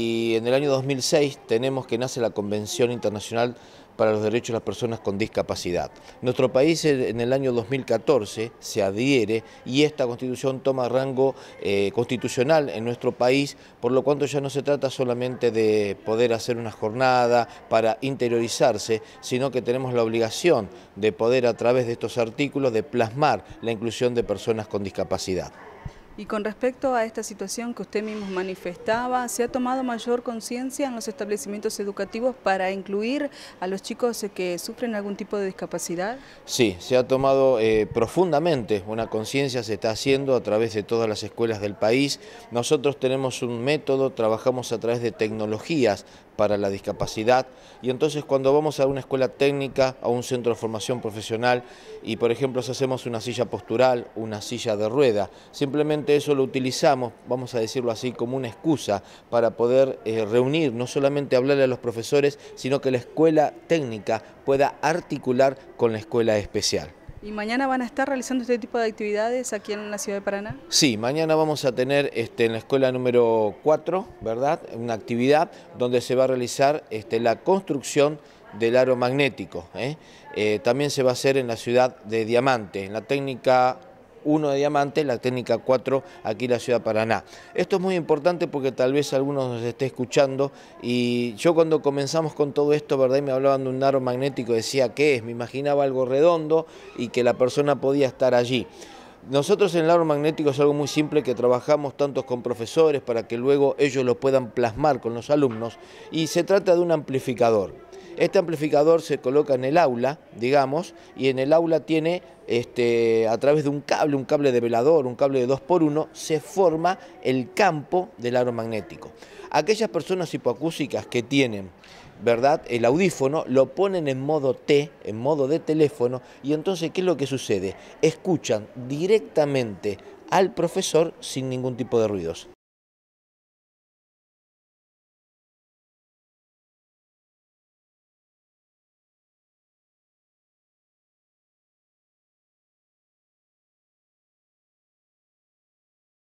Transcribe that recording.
Y en el año 2006 tenemos que nace la Convención Internacional para los Derechos de las Personas con Discapacidad. Nuestro país en el año 2014 se adhiere y esta constitución toma rango eh, constitucional en nuestro país, por lo cual ya no se trata solamente de poder hacer una jornada para interiorizarse, sino que tenemos la obligación de poder a través de estos artículos de plasmar la inclusión de personas con discapacidad. Y con respecto a esta situación que usted mismo manifestaba, ¿se ha tomado mayor conciencia en los establecimientos educativos para incluir a los chicos eh, que sufren algún tipo de discapacidad? Sí, se ha tomado eh, profundamente una conciencia, se está haciendo a través de todas las escuelas del país. Nosotros tenemos un método, trabajamos a través de tecnologías para la discapacidad y entonces cuando vamos a una escuela técnica, a un centro de formación profesional y por ejemplo hacemos una silla postural, una silla de rueda, simplemente eso lo utilizamos, vamos a decirlo así, como una excusa para poder eh, reunir, no solamente hablarle a los profesores, sino que la escuela técnica pueda articular con la escuela especial. ¿Y mañana van a estar realizando este tipo de actividades aquí en la ciudad de Paraná? Sí, mañana vamos a tener este, en la escuela número 4, ¿verdad? Una actividad donde se va a realizar este, la construcción del aro magnético. ¿eh? Eh, también se va a hacer en la ciudad de Diamante, en la técnica uno de diamante, la técnica 4 aquí en la ciudad de Paraná. Esto es muy importante porque tal vez algunos nos esté escuchando y yo cuando comenzamos con todo esto, ¿verdad? me hablaban de un aro magnético, decía qué es, me imaginaba algo redondo y que la persona podía estar allí. Nosotros en el aro magnético es algo muy simple que trabajamos tantos con profesores para que luego ellos lo puedan plasmar con los alumnos y se trata de un amplificador. Este amplificador se coloca en el aula, digamos, y en el aula tiene, este, a través de un cable, un cable de velador, un cable de 2x1, se forma el campo del aro magnético. Aquellas personas hipoacúsicas que tienen ¿verdad? El audífono, lo ponen en modo T, en modo de teléfono, y entonces, ¿qué es lo que sucede? Escuchan directamente al profesor sin ningún tipo de ruidos.